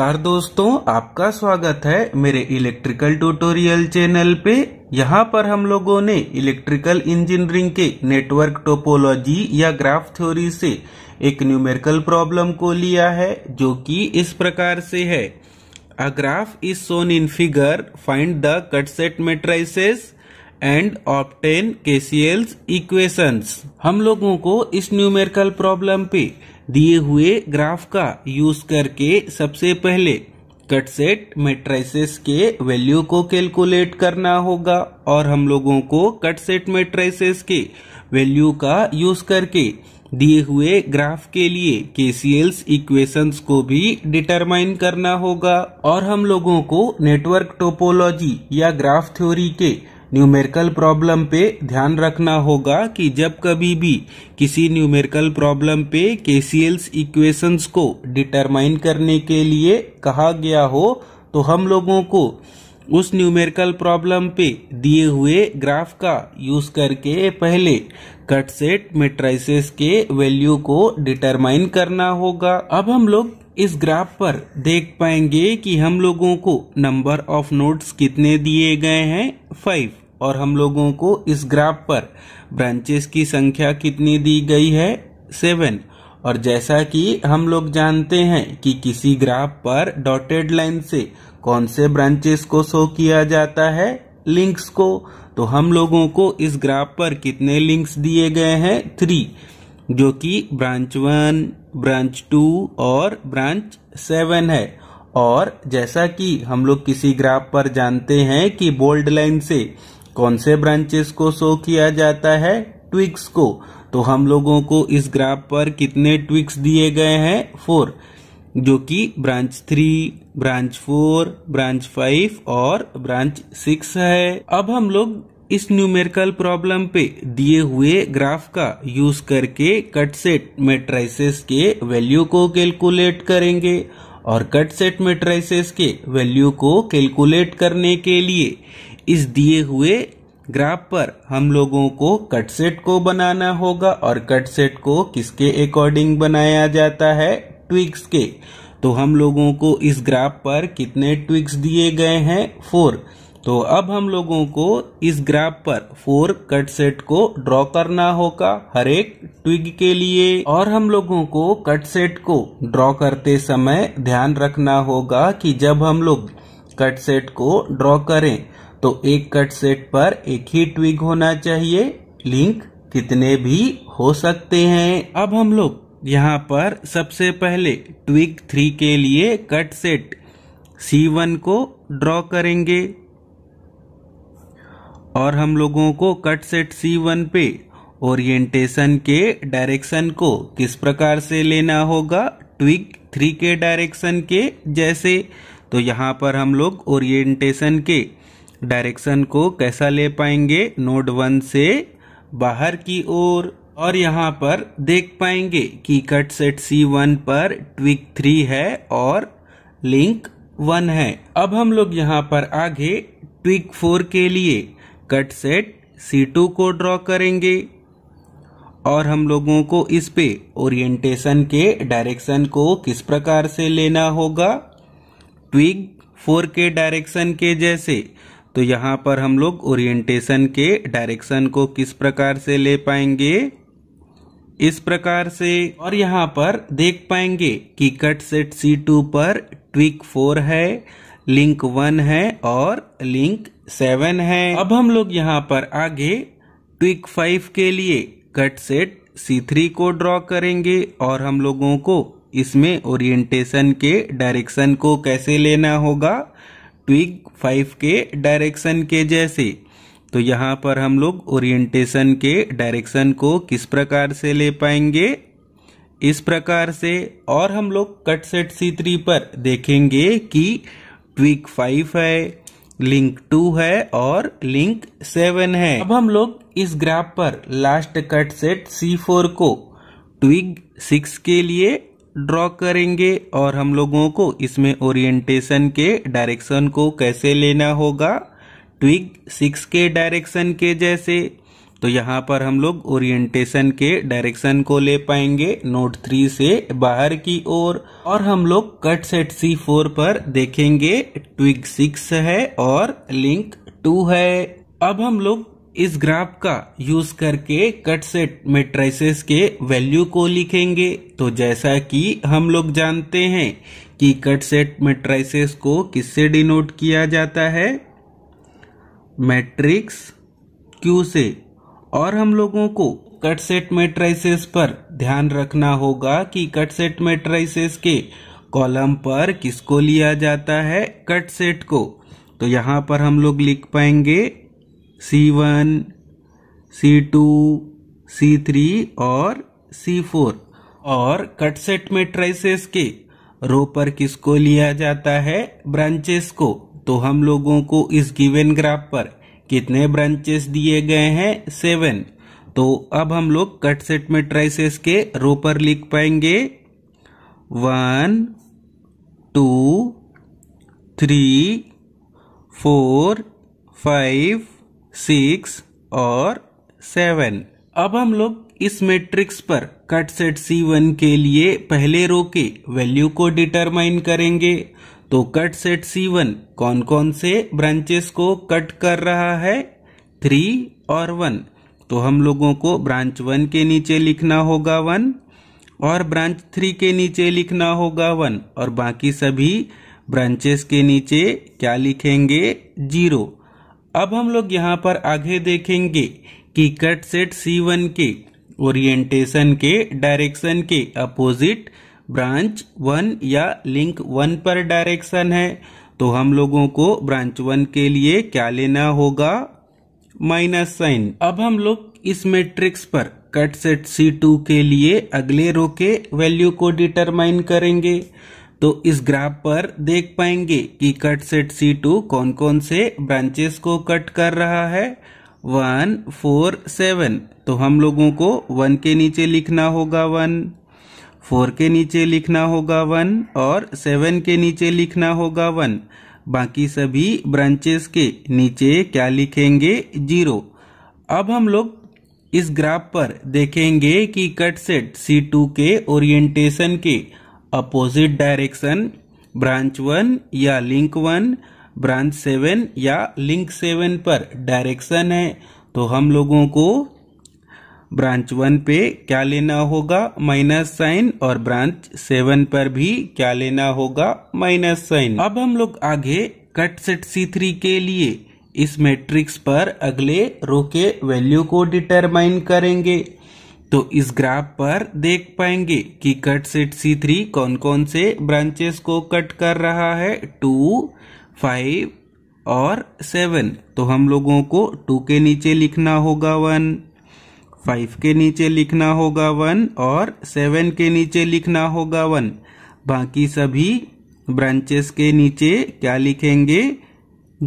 नमस्कार दोस्तों आपका स्वागत है मेरे इलेक्ट्रिकल ट्यूटोरियल चैनल पे यहाँ पर हम लोगों ने इलेक्ट्रिकल इंजीनियरिंग के नेटवर्क टोपोलॉजी या ग्राफ थ्योरी से एक न्यूमेरिकल प्रॉब्लम को लिया है जो कि इस प्रकार से है a graph is shown in figure find the cutset matrices and obtain KCLs equation हम लोगों को इस न्यूमेरिकल प्रॉब्लम पे दिए हुए ग्राफ का यूज करके सबसे पहले कट सेट मेट्राइसेस के वैल्यू को कैलकुलेट करना होगा और हम लोगों को कट सेट मेट्राइसेस के वैल्यू का यूज करके दिए हुए ग्राफ के लिए केसीएल्स इक्वेशंस को भी डिटरमाइन करना होगा और हम लोगों को नेटवर्क टोपोलॉजी या ग्राफ थ्योरी के न्यूमेरिकल प्रॉब्लम पे ध्यान रखना होगा कि जब कभी भी किसी न्यूमेरिकल प्रॉब्लम पे केसीएल्स इक्वेशंस को डिटरमाइन करने के लिए कहा गया हो तो हम लोगों को उस न्यूमेरिकल प्रॉब्लम पे दिए हुए ग्राफ का यूज करके पहले कट सेट मेट्राइसेस के वैल्यू को डिटरमाइन करना होगा अब हम लोग इस ग्राफ पर देख पाएंगे कि हम लोगों को नंबर ऑफ नोड्स कितने दिए गए हैं फाइव और हम लोगों को इस ग्राफ पर ब्रांचेस की संख्या कितनी दी गई है सेवन और जैसा कि हम लोग जानते हैं कि किसी ग्राफ पर डॉटेड लाइन से कौन से ब्रांचेस को शो किया जाता है लिंक्स को तो हम लोगों को इस ग्राफ पर कितने लिंक्स दिए गए हैं थ्री जो कि ब्रांच वन ब्रांच टू और ब्रांच सेवन है और जैसा कि हम लोग किसी ग्राफ पर जानते हैं कि बोल्ड लाइन से कौन से ब्रांचेस को शो किया जाता है ट्विक्स को तो हम लोगों को इस ग्राफ पर कितने ट्विक्स दिए गए हैं फोर जो कि branch three branch four branch five और ब्रांच सिक्स है अब हम लोग इस न्यूमेरिकल प्रॉब्लम पे दिए हुए ग्राफ का यूज करके कट सेट मेट्राइसेस के वैल्यू को कैलकुलेट करेंगे और कट सेट मेट्राइसेस के वैल्यू को कैलकुलेट करने के लिए इस दिए हुए ग्राफ पर हम लोगों को कट सेट को बनाना होगा और कट सेट को किसके अकॉर्डिंग बनाया जाता है ट्विक्स के तो हम लोगों को इस ग्राफ पर कितने ट्विक्स दिए गए हैं फोर तो अब हम लोगों को इस ग्राफ पर फोर कट सेट को ड्रॉ करना होगा हर एक ट्विग के लिए और हम लोगों को कट सेट को ड्रॉ करते समय ध्यान रखना होगा कि जब हम लोग कट सेट को ड्रॉ करें तो एक कट सेट पर एक ही ट्विग होना चाहिए लिंक कितने भी हो सकते हैं अब हम लोग यहाँ पर सबसे पहले ट्विग थ्री के लिए कट सेट सी वन को ड्रॉ करेंगे और हम लोगों को कट सेट सी वन पे ओरिएंटेशन के डायरेक्शन को किस प्रकार से लेना होगा ट्विग थ्री के डायरेक्शन के जैसे तो यहाँ पर हम लोग ओरिएंटेशन के डायरेक्शन को कैसा ले पाएंगे नोड वन से बाहर की ओर और यहाँ पर देख पाएंगे कि कट सेट सी वन पर ट्विक थ्री है और लिंक वन है अब हम लोग यहाँ पर आगे ट्विक फोर के लिए कट सेट सी टू को ड्रॉ करेंगे और हम लोगों को इस पे ओरिएंटेशन के डायरेक्शन को किस प्रकार से लेना होगा ट्विग फोर के डायरेक्शन के जैसे तो यहाँ पर हम लोग ओरिएंटेशन के डायरेक्शन को किस प्रकार से ले पाएंगे इस प्रकार से और यहाँ पर देख पाएंगे कि कट सेट सी टू पर ट्विक फोर है लिंक वन है और लिंक सेवन है अब हम लोग यहाँ पर आगे ट्विक फाइव के लिए कट सेट सी थ्री को ड्रॉ करेंगे और हम लोगों को इसमें ओरिएंटेशन के डायरेक्शन को कैसे लेना होगा ट्विग फाइव के डायरेक्शन के जैसे तो यहाँ पर हम लोग ओरिएंटेशन के डायरेक्शन को किस प्रकार से ले पाएंगे इस प्रकार से और हम लोग कट सेट सी थ्री पर देखेंगे कि ट्विक फाइव है लिंक टू है और लिंक सेवन है अब हम लोग इस ग्राफ पर last cut set C four को ट्विग सिक्स के लिए ड्रॉ करेंगे और हम लोगों को इसमें ओरिएंटेशन के डायरेक्शन को कैसे लेना होगा ट्विग सिक्स के डायरेक्शन के जैसे तो यहाँ पर हम लोग ओरिएंटेशन के डायरेक्शन को ले पाएंगे नोट थ्री से बाहर की ओर और, और हम लोग कट सेट सी फोर पर देखेंगे ट्विग सिक्स है और लिंक टू है अब हम लोग इस ग्राफ का यूज करके कट सेट मेट्राइसेस के वैल्यू को लिखेंगे तो जैसा कि हम लोग जानते हैं कि कट सेट मेट्राइसेस को किससे डिनोट किया जाता है मैट्रिक्स क्यू से और हम लोगों को कट सेट मेट्राइसेस पर ध्यान रखना होगा कि कट सेट मेट्राइसेस के कॉलम पर किसको लिया जाता है कट सेट को तो यहां पर हम लोग लिख पाएंगे C1, C2, C3 और C4 और कट सेट में ट्राइसेस के रो पर किसको लिया जाता है ब्रांचेस को तो हम लोगों को इस गिवन ग्राफ पर कितने ब्रांचेस दिए गए हैं सेवन तो अब हम लोग कट सेट में ट्राइसेस के रो पर लिख पाएंगे one two three four five six और सेवन अब हम लोग इस मैट्रिक्स पर कट सेट सी वन के लिए पहले रो के वैल्यू को डिटरमाइन करेंगे तो कट सेट सी वन कौन कौन से ब्रांचेस को कट कर रहा है थ्री और वन तो हम लोगों को ब्रांच वन के नीचे लिखना होगा वन और ब्रांच थ्री के नीचे लिखना होगा वन और बाकी सभी ब्रांचेस के नीचे क्या लिखेंगे जीरो अब हम लोग यहाँ पर आगे देखेंगे कि कट सेट सी वन के ओरिएंटेशन के डायरेक्शन के अपोजिट ब्रांच वन या लिंक वन पर डायरेक्शन है तो हम लोगों को ब्रांच वन के लिए क्या लेना होगा माइनस साइन अब हम लोग इस मैट्रिक्स पर कट सेट सी टू के लिए अगले रो के वैल्यू को डिटरमाइन करेंगे तो इस ग्राफ पर देख पाएंगे कि कट सेट सी टू कौन कौन से ब्रांचेस को कट कर रहा है वन फोर सेवन तो हम लोगों को वन के नीचे लिखना होगा वन फोर के नीचे लिखना होगा वन और सेवन के नीचे लिखना होगा वन बाकी सभी ब्रांचेस के नीचे क्या लिखेंगे जीरो अब हम लोग इस ग्राफ पर देखेंगे कि कट सेट सी टू के ओरिएंटेशन के अपोजिट डायरेक्शन ब्रांच वन या लिंक वन ब्रांच सेवन या लिंक सेवन पर डायरेक्शन है तो हम लोगों को ब्रांच वन पे क्या लेना होगा माइनस साइन और ब्रांच सेवन पर भी क्या लेना होगा माइनस साइन अब हम लोग आगे कट सेट सी थ्री के लिए इस मैट्रिक्स पर अगले रो के वैल्यू को डिटरमाइन करेंगे तो इस ग्राफ पर देख पाएंगे कि कट सेट सी थ्री कौन कौन से ब्रांचेस को कट कर रहा है टू फाइव और सेवन तो हम लोगों को टू के नीचे लिखना होगा वन फाइव के नीचे लिखना होगा वन और सेवन के नीचे लिखना होगा वन बाकी सभी ब्रांचेस के नीचे क्या लिखेंगे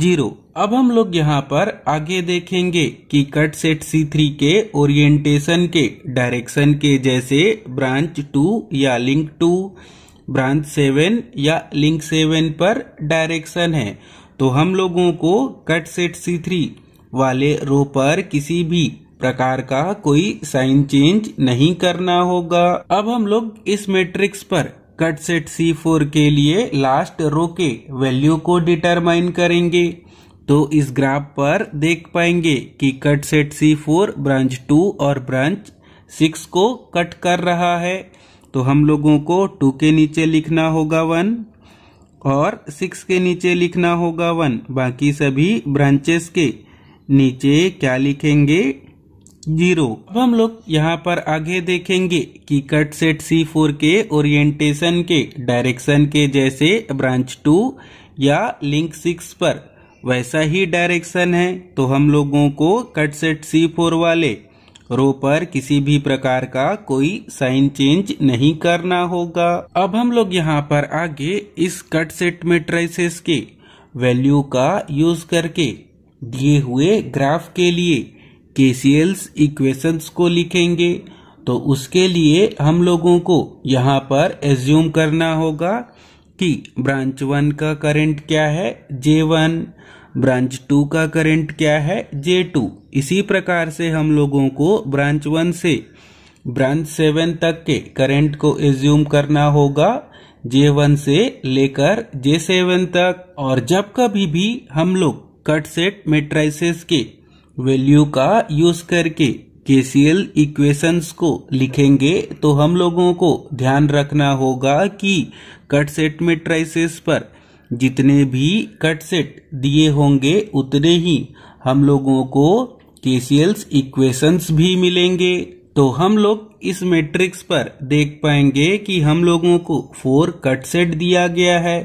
जीरो अब हम लोग यहाँ पर आगे देखेंगे कि कट सेट सी थ्री के ओरिएंटेशन के डायरेक्शन के जैसे ब्रांच टू या लिंक टू ब्रांच सेवन या लिंक सेवन पर डायरेक्शन है तो हम लोगों को कट सेट सी थ्री वाले रो पर किसी भी प्रकार का कोई साइन चेंज नहीं करना होगा अब हम लोग इस मैट्रिक्स पर कट सेट सी फोर के लिए लास्ट रो के वैल्यू को डिटरमाइन करेंगे तो इस ग्राफ पर देख पाएंगे कि cut set C four branch two और ब्रांच सिक्स को कट कर रहा है तो हम लोगों को टू के नीचे लिखना होगा वन और सिक्स के नीचे लिखना होगा वन बाकी सभी ब्रांचेस के नीचे क्या लिखेंगे जीरो अब हम लोग यहाँ पर आगे देखेंगे कि कट सेट सी फोर के ओरिएंटेशन के डायरेक्शन के जैसे ब्रांच टू या लिंक सिक्स पर वैसा ही डायरेक्शन है तो हम लोगों को कट सेट सी फोर वाले रो पर किसी भी प्रकार का कोई साइन चेंज नहीं करना होगा अब हम लोग यहाँ पर आगे इस कट सेट मेट्राइसेस के वैल्यू का यूज करके दिए हुए ग्राफ के लिए केसीएल्स इक्वेशंस को लिखेंगे तो उसके लिए हम लोगों को यहाँ पर एज्यूम करना होगा कि ब्रांच वन का करंट क्या है जे वन ब्रांच टू का करंट क्या है जे टू इसी प्रकार से हम लोगों को ब्रांच वन से ब्रांच सेवन तक के करंट को एज्यूम करना होगा जे वन से लेकर जे सेवन तक और जब कभी भी हम लोग कट सेट मेट्राइसेस के वैल्यू का यूज करके केसीएल इक्वेशंस को लिखेंगे तो हम लोगों को ध्यान रखना होगा कि कट सेट मेट्राइसेस पर जितने भी कट सेट दिए होंगे उतने ही हम लोगों को केसीएल्स इक्वेशंस भी मिलेंगे तो हम लोग इस मैट्रिक्स पर देख पाएंगे कि हम लोगों को फोर कट सेट दिया गया है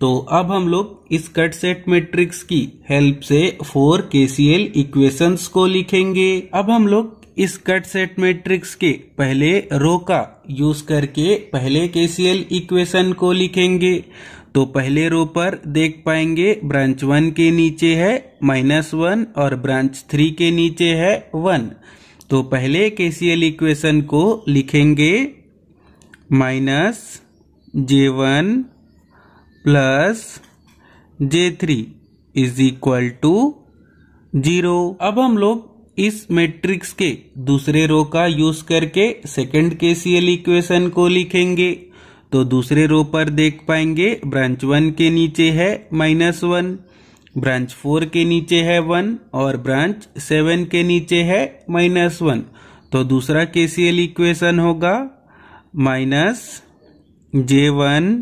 तो अब हम लोग इस कट सेट मैट्रिक्स की हेल्प से फोर केसीएल इक्वेशंस को लिखेंगे अब हम लोग इस कट सेट मैट्रिक्स के पहले रो का यूज करके पहले केसीएल इक्वेशन को लिखेंगे तो पहले रो पर देख पाएंगे ब्रांच वन के नीचे है माइनस वन और ब्रांच थ्री के नीचे है वन तो पहले केसीएल इक्वेशन को लिखेंगे minus J one plus J three is equal to zero अब हम लोग इस मैट्रिक्स के दूसरे रो का यूज करके सेकंड केसीएल इक्वेशन को लिखेंगे तो दूसरे रो पर देख पाएंगे ब्रांच वन के नीचे है माइनस वन ब्रांच फोर के नीचे है वन और ब्रांच सेवन के नीचे है माइनस वन तो दूसरा केसीएल इक्वेशन होगा minus J one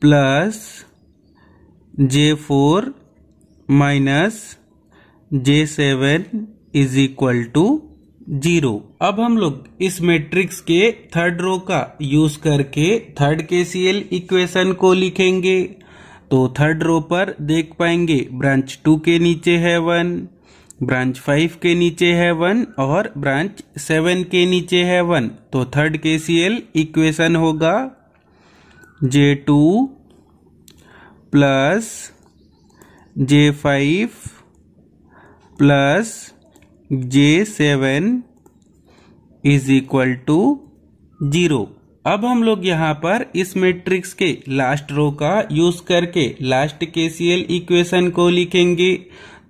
plus J four minus J seven is equal to zero अब हम लोग इस मैट्रिक्स के थर्ड रो का यूज करके थर्ड के सी एल इक्वेशन को लिखेंगे तो थर्ड रो पर देख पाएंगे ब्रांच टू के नीचे है वन ब्रांच फाइव के नीचे है वन और ब्रांच सेवन के नीचे है वन तो थर्ड के सी एल इक्वेशन होगा J two plus J five plus J seven is equal to zero अब हम लोग यहाँ पर इस मैट्रिक्स के लास्ट रो का यूज करके लास्ट एल इक्वेशन को लिखेंगे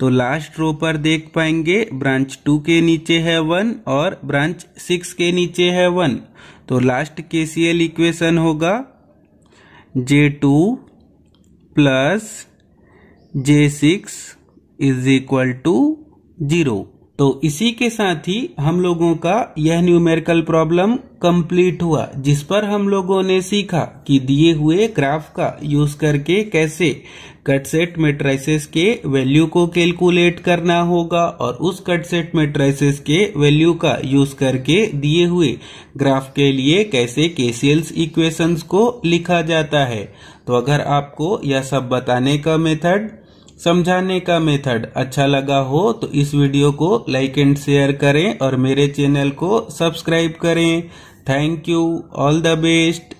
तो लास्ट रो पर देख पाएंगे ब्रांच टू के नीचे है वन और ब्रांच सिक्स के नीचे है वन तो लास्ट एल इक्वेशन होगा J two plus J six is equal to zero तो इसी के साथ ही हम लोगों का यह न्यूमेरिकल प्रॉब्लम कंप्लीट हुआ जिस पर हम लोगों ने सीखा कि दिए हुए ग्राफ का यूज करके कैसे कट सेट के वैल्यू को कैलकुलेट करना होगा और उस कट सेट मेट्राइसेस के वैल्यू का यूज करके दिए हुए ग्राफ के लिए कैसे केसीएल इक्वेशंस को लिखा जाता है तो अगर आपको यह सब बताने का मेथड समझाने का मेथड अच्छा लगा हो तो इस वीडियो को लाइक एंड शेयर करें और मेरे चैनल को सब्सक्राइब करें thank you all the best